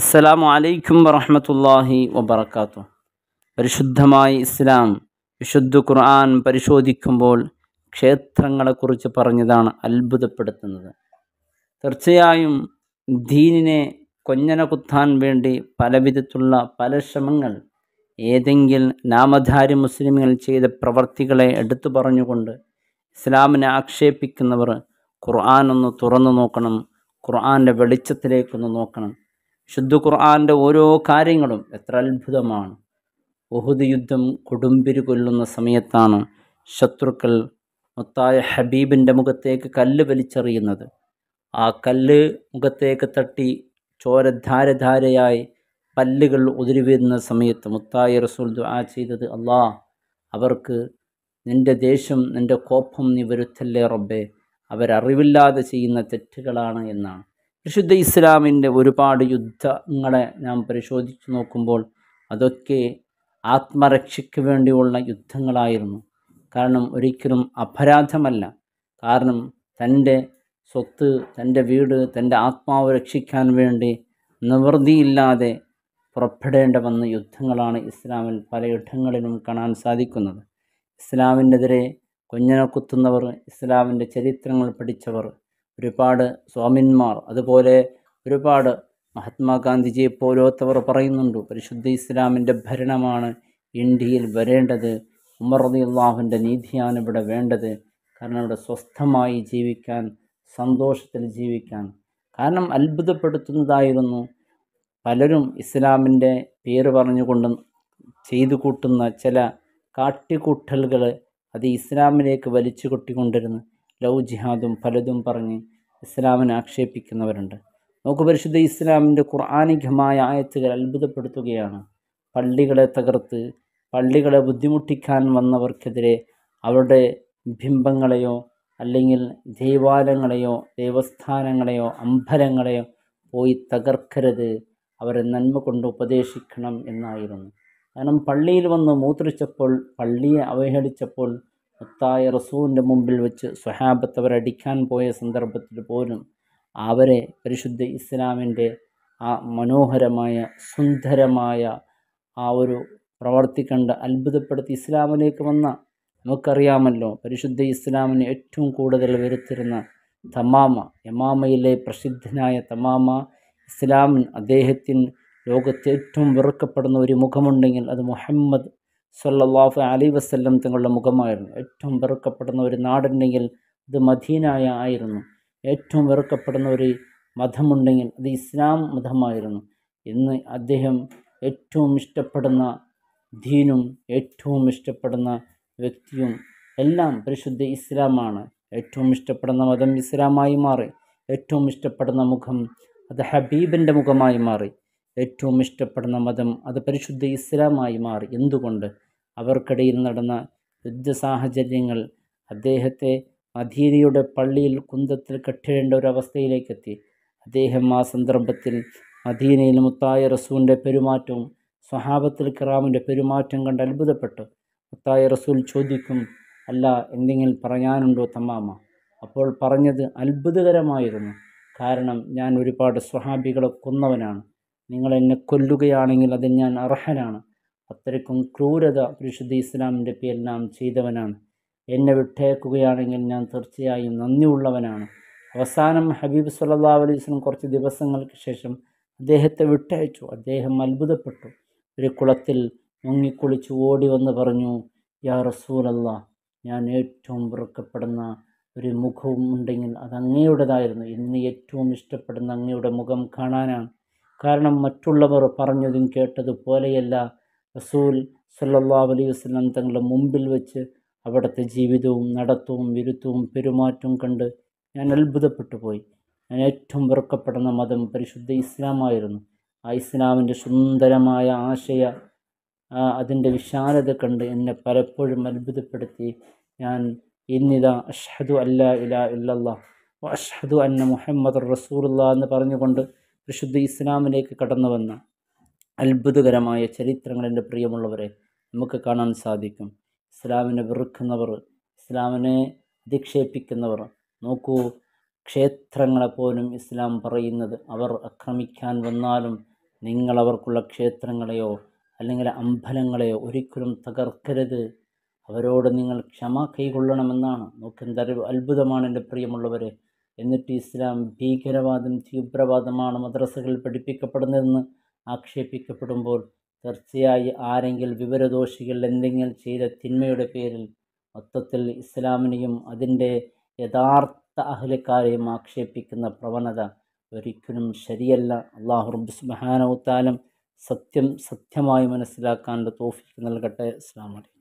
അസ്സലാമു അലൈക്കും വറഹമത്തല്ലാഹി വബർക്കാത്തു പരിശുദ്ധമായ ഇസ്ലാം വിശുദ്ധ ഖുർആൻ പരിശോധിക്കുമ്പോൾ ക്ഷേത്രങ്ങളെക്കുറിച്ച് പറഞ്ഞതാണ് അത്ഭുതപ്പെടുത്തുന്നത് തീർച്ചയായും ദീനിനെ കൊഞ്ഞന കുത്താൻ വേണ്ടി പലവിധത്തിലുള്ള പല ശ്രമങ്ങൾ ഏതെങ്കിലും നാമധാരി മുസ്ലിമുകൾ ചെയ്ത പ്രവർത്തികളെ എടുത്തു പറഞ്ഞുകൊണ്ട് ഇസ്ലാമിനെ ആക്ഷേപിക്കുന്നവർ ഖുർആൻ ഒന്ന് തുറന്നു നോക്കണം ഖുർആൻ്റെ വെളിച്ചത്തിലേക്കൊന്ന് നോക്കണം ശുദ്ധ ഖുർആാൻ്റെ ഓരോ കാര്യങ്ങളും എത്ര അത്ഭുതമാണ് ഒഹുദ് യുദ്ധം കൊടുമ്പിരി കൊല്ലുന്ന സമയത്താണ് ശത്രുക്കൾ മുത്തായ ഹബീബിൻ്റെ മുഖത്തേക്ക് കല്ല് വലിച്ചെറിയുന്നത് ആ കല്ല് മുഖത്തേക്ക് തട്ടി ചോരധാരധാരയായി പല്ലുകൾ ഉതിരി വീഴുന്ന സമയത്ത് മുത്തായ റസൂൽ ദുആ ചെയ്തത് അള്ളാ അവർക്ക് നിൻ്റെ ദേഷ്യം നിൻ്റെ കോപം നീ വരുത്തല്ലേ റബ്ബെ അവരറിവില്ലാതെ ചെയ്യുന്ന തെറ്റുകളാണ് എന്നാണ് വിശുദ്ധ ഇസ്ലാമിൻ്റെ ഒരുപാട് യുദ്ധങ്ങളെ നാം പരിശോധിച്ച് നോക്കുമ്പോൾ അതൊക്കെ ആത്മരക്ഷയ്ക്ക് വേണ്ടിയുള്ള യുദ്ധങ്ങളായിരുന്നു കാരണം ഒരിക്കലും അപരാധമല്ല കാരണം തൻ്റെ സ്വത്ത് തൻ്റെ വീട് തൻ്റെ ആത്മാവ് രക്ഷിക്കാൻ വേണ്ടി നിവൃത്തിയില്ലാതെ പുറപ്പെടേണ്ട വന്ന യുദ്ധങ്ങളാണ് ഇസ്ലാമിൽ പലയിടങ്ങളിലും കാണാൻ സാധിക്കുന്നത് ഇസ്ലാമിൻ്റെതിരെ കുഞ്ഞനെ കുത്തുന്നവർ ഇസ്ലാമിൻ്റെ ചരിത്രങ്ങൾ പഠിച്ചവർ ഒരുപാട് സ്വാമിന്മാർ അതുപോലെ ഒരുപാട് മഹാത്മാഗാന്ധിജിയെ പോലോത്തവർ പറയുന്നുണ്ട് പരിശുദ്ധ ഇസ്ലാമിൻ്റെ ഭരണമാണ് ഇന്ത്യയിൽ വരേണ്ടത് ഉമർ അള്ളാഹുവിൻ്റെ നീതിയാണ് ഇവിടെ വേണ്ടത് കാരണം ഇവിടെ സ്വസ്ഥമായി ജീവിക്കാൻ സന്തോഷത്തിൽ ജീവിക്കാൻ കാരണം അത്ഭുതപ്പെടുത്തുന്നതായിരുന്നു പലരും ഇസ്ലാമിൻ്റെ പേര് പറഞ്ഞുകൊണ്ട് ചെയ്തു കൂട്ടുന്ന ചില കാട്ടിക്കൂട്ടലുകൾ അത് ഇസ്ലാമിലേക്ക് വലിച്ചു കൊട്ടിക്കൊണ്ടിരുന്നു ലവ് ജിഹാദും പലതും പറഞ്ഞ് ഇസ്ലാമിനെ ആക്ഷേപിക്കുന്നവരുണ്ട് നമുക്ക് പരിശുദ്ധ ഇസ്ലാമിൻ്റെ ഖുർആാനികമായ ആയത്തുകൾ അത്ഭുതപ്പെടുത്തുകയാണ് പള്ളികളെ തകർത്ത് പള്ളികളെ ബുദ്ധിമുട്ടിക്കാൻ വന്നവർക്കെതിരെ അവരുടെ ബിംബങ്ങളെയോ അല്ലെങ്കിൽ ദൈവാലയങ്ങളെയോ ദേവസ്ഥാനങ്ങളെയോ അമ്പലങ്ങളെയോ പോയി തകർക്കരുത് അവരെ നന്മ കൊണ്ട് ഉപദേശിക്കണം എന്നായിരുന്നു കാരണം പള്ളിയിൽ വന്ന് മൂത്രിച്ചപ്പോൾ പള്ളിയെ അവഹേളിച്ചപ്പോൾ മുത്തായ റസൂലിൻ്റെ മുമ്പിൽ വെച്ച് സ്വഹാബത്ത് അവരടിക്കാൻ പോയ സന്ദർഭത്തിൽ പോലും അവരെ പരിശുദ്ധ ഇസ്ലാമിൻ്റെ ആ മനോഹരമായ സുന്ദരമായ ആ ഒരു പ്രവർത്തി കണ്ട് അത്ഭുതപ്പെടുത്തി ഇസ്ലാമിലേക്ക് വന്ന നമുക്കറിയാമല്ലോ പരിശുദ്ധ ഇസ്ലാമിന് ഏറ്റവും കൂടുതൽ വരുത്തിരുന്ന തമാമ യമാമയിലെ പ്രസിദ്ധനായ തമാമ ഇസ്ലാമിൻ അദ്ദേഹത്തിന് ലോകത്ത് ഏറ്റവും വെറുക്കപ്പെടുന്ന ഒരു മുഖമുണ്ടെങ്കിൽ അത് മുഹമ്മദ് സല്ലാഹു അലി വസ്ല്ലം തങ്ങളുടെ മുഖമായിരുന്നു ഏറ്റവും വെറുക്കപ്പെടുന്ന ഒരു നാടുണ്ടെങ്കിൽ അത് മദീനായ ആയിരുന്നു ഏറ്റവും വെറുക്കപ്പെടുന്ന ഒരു മതമുണ്ടെങ്കിൽ അത് ഇസ്ലാം മതമായിരുന്നു ഇന്ന് അദ്ദേഹം ഏറ്റവും ഇഷ്ടപ്പെടുന്ന ദീനും ഏറ്റവും ഇഷ്ടപ്പെടുന്ന വ്യക്തിയും എല്ലാം പരിശുദ്ധ ഇസ്ലാമാണ് ഏറ്റവും ഇഷ്ടപ്പെടുന്ന മതം ഇസ്ലാമായി മാറി ഏറ്റവും ഇഷ്ടപ്പെടുന്ന മുഖം അത് ഹബീബിൻ്റെ മുഖമായി മാറി ഏറ്റവും ഇഷ്ടപ്പെടുന്ന മതം അത് പരിശുദ്ധ ഇസ്ലാമായി മാറി എന്തുകൊണ്ട് അവർക്കിടയിൽ നടന്ന യുദ്ധ സാഹചര്യങ്ങൾ അദ്ദേഹത്തെ മദീനയുടെ പള്ളിയിൽ കുന്തത്തിൽ കെട്ടിടേണ്ട ഒരവസ്ഥയിലേക്കെത്തി അദ്ദേഹം ആ സന്ദർഭത്തിൽ മദീനയിൽ മുത്തായ റസൂലിൻ്റെ പെരുമാറ്റവും സ്വഹാബത്തിൽ കിറാമിൻ്റെ പെരുമാറ്റം കണ്ട് അത്ഭുതപ്പെട്ടു മുത്തായ റസൂൽ ചോദിക്കും അല്ല എന്തെങ്കിലും പറയാനുണ്ടോ തമാമ അപ്പോൾ പറഞ്ഞത് അത്ഭുതകരമായിരുന്നു കാരണം ഞാൻ ഒരുപാട് സ്വഹാബികളെ കൊന്നവനാണ് നിങ്ങൾ എന്നെ കൊല്ലുകയാണെങ്കിൽ അതിന് ഞാൻ അർഹനാണ് അത്രയ്ക്കും ക്രൂരത പരിശുദ്ധ ഇസ്ലാമിൻ്റെ പേരിൽ നാം ചെയ്തവനാണ് എന്നെ വിട്ടേക്കുകയാണെങ്കിൽ ഞാൻ തീർച്ചയായും നന്ദിയുള്ളവനാണ് അവസാനം ഹബീബ് സല്ലാ അലൈസ്ലും കുറച്ച് ദിവസങ്ങൾക്ക് ശേഷം അദ്ദേഹത്തെ വിട്ടയച്ചു അദ്ദേഹം അത്ഭുതപ്പെട്ടു ഒരു കുളത്തിൽ മുങ്ങിക്കുളിച്ച് ഓടി വന്ന് പറഞ്ഞു യാ റസൂലല്ല ഞാൻ ഏറ്റവും വെറുക്കപ്പെടുന്ന ഒരു മുഖവും ഉണ്ടെങ്കിൽ അത് അങ്ങയുടേതായിരുന്നു ഇന്ന് ഏറ്റവും ഇഷ്ടപ്പെടുന്ന അങ്ങയുടെ മുഖം കാണാനാണ് കാരണം മറ്റുള്ളവർ പറഞ്ഞതും കേട്ടതുപോലെയല്ല റസൂൽ സല്ലാ അലൈഹി വസ്ലം തങ്ങളുടെ മുമ്പിൽ വെച്ച് അവിടുത്തെ ജീവിതവും നടത്തവും വിരുത്തവും പെരുമാറ്റവും കണ്ട് ഞാൻ അത്ഭുതപ്പെട്ടു പോയി ഞാൻ ഏറ്റവും വെറുക്കപ്പെടുന്ന മതം പരിശുദ്ധ ഇസ്ലാമായിരുന്നു ആ ഇസ്ലാമിൻ്റെ സുന്ദരമായ ആശയ അതിൻ്റെ വിശാലത കണ്ട് എന്നെ പലപ്പോഴും അത്ഭുതപ്പെടുത്തി ഞാൻ ഇന്നിതാ അഷ്ഹദു അല്ല ഇല ഇല്ലല്ലാ അഷ്ഹദു അന്ന മുഹമ്മദ് റസൂലുള്ള എന്ന് പറഞ്ഞുകൊണ്ട് പരിശുദ്ധ ഇസ്ലാമിലേക്ക് കടന്നു വന്ന അത്ഭുതകരമായ ചരിത്രങ്ങൾ എൻ്റെ പ്രിയമുള്ളവരെ നമുക്ക് കാണാൻ സാധിക്കും ഇസ്ലാമിനെ വെറുക്കുന്നവർ ഇസ്ലാമിനെ അധിക്ഷേപിക്കുന്നവർ നോക്കൂ ക്ഷേത്രങ്ങളെ പോലും ഇസ്ലാം പറയുന്നത് അവർ ആക്രമിക്കാൻ വന്നാലും നിങ്ങൾ അവർക്കുള്ള ക്ഷേത്രങ്ങളെയോ അല്ലെങ്കിൽ അമ്പലങ്ങളെയോ ഒരിക്കലും തകർക്കരുത് അവരോട് നിങ്ങൾ ക്ഷമ കൈകൊള്ളണമെന്നാണ് നോക്കെന്തൊരു അത്ഭുതമാണ് എൻ്റെ പ്രിയമുള്ളവരെ എന്നിട്ട് ഇസ്ലാം ഭീകരവാദം തീവ്രവാദമാണ് മദ്രസകളിൽ പഠിപ്പിക്കപ്പെടുന്നതെന്ന് ആക്ഷേപിക്കപ്പെടുമ്പോൾ തീർച്ചയായി ആരെങ്കിലും വിവരദോഷികൾ എന്തെങ്കിലും ചെയ്ത തിന്മയുടെ പേരിൽ മൊത്തത്തിൽ ഇസ്ലാമിനെയും അതിൻ്റെ യഥാർത്ഥ അഹലക്കാരെയും ആക്ഷേപിക്കുന്ന പ്രവണത ഒരിക്കലും ശരിയല്ല അള്ളാഹു റബ്ബുസ്മഹാനവത്താലും സത്യം സത്യമായി മനസ്സിലാക്കാനുള്ള തോഫിക്ക് നൽകട്ടെ അസ്ലാമലൈക്കും